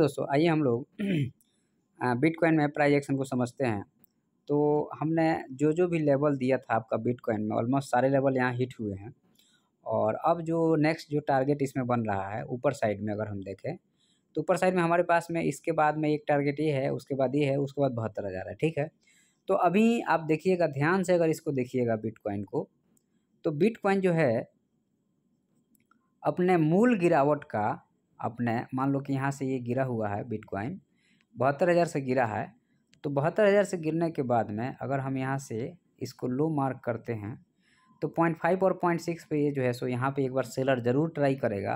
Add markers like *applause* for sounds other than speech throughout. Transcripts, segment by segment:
दोस्तों आइए हम लोग बिटकॉइन *clears throat* में प्राइज एक्शन को समझते हैं तो हमने जो जो भी लेवल दिया था आपका बिटकॉइन में ऑलमोस्ट सारे लेवल यहाँ हिट हुए हैं और अब जो नेक्स्ट जो टारगेट इसमें बन रहा है ऊपर साइड में अगर हम देखें तो ऊपर साइड में हमारे पास में इसके बाद में एक टारगेट ये है उसके बाद ये है उसके बाद बहत्तर हज़ार है ठीक है तो अभी आप देखिएगा ध्यान से अगर इसको देखिएगा बिटकॉइन को तो बिटकॉइन जो है अपने मूल गिरावट का अपने मान लो कि यहाँ से ये गिरा हुआ है बिटकॉइन बहत्तर हज़ार से गिरा है तो बहत्तर हज़ार से गिरने के बाद में अगर हम यहाँ से इसको लो मार्क करते हैं तो पॉइंट फाइव और पॉइंट सिक्स पर ये जो है सो यहाँ पे एक बार सेलर ज़रूर ट्राई करेगा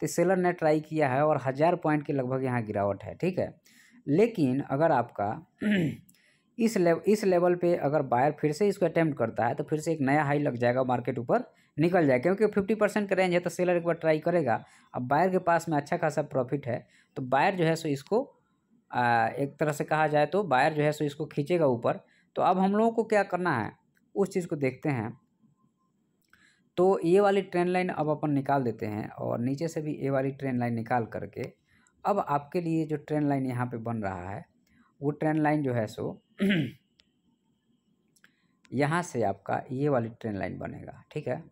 तो सेलर ने ट्राई किया है और हज़ार पॉइंट के लगभग यहाँ गिरावट है ठीक है लेकिन अगर आपका *clears throat* इस लेव इस लेवल पे अगर बायर फिर से इसको अटैम्प्ट करता है तो फिर से एक नया हाई लग जाएगा मार्केट ऊपर निकल जाए क्योंकि फिफ्टी परसेंट का रेंज है तो सेलर एक बार ट्राई करेगा अब बायर के पास में अच्छा खासा प्रॉफिट है तो बायर जो है सो इसको आ, एक तरह से कहा जाए तो बायर जो है सो इसको खींचेगा ऊपर तो अब हम लोगों को क्या करना है उस चीज़ को देखते हैं तो ये वाली ट्रेन लाइन अब अपन निकाल देते हैं और नीचे से भी ये वाली ट्रेन लाइन निकाल करके अब आपके लिए जो ट्रेन लाइन यहाँ पर बन रहा है वो ट्रेन लाइन जो है सो *clears throat* यहाँ से आपका ये वाली ट्रेन लाइन बनेगा ठीक है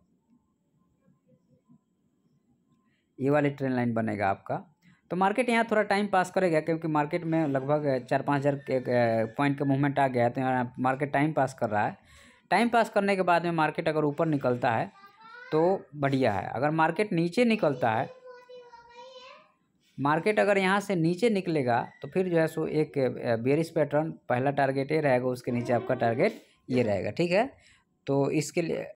ये वाली ट्रेन लाइन बनेगा आपका तो मार्केट यहाँ थोड़ा टाइम पास करेगा क्योंकि मार्केट में लगभग चार पाँच हज़ार पॉइंट का मूवमेंट आ गया है तो यहाँ मार्केट टाइम पास कर रहा है टाइम पास करने के बाद में मार्केट अगर ऊपर निकलता है तो बढ़िया है अगर मार्केट नीचे निकलता है मार्केट अगर यहाँ से नीचे निकलेगा तो फिर जो है सो एक बेरिस पैटर्न पहला टारगेट ये रहेगा उसके नीचे आपका टारगेट ये रहेगा ठीक है तो इसके लिए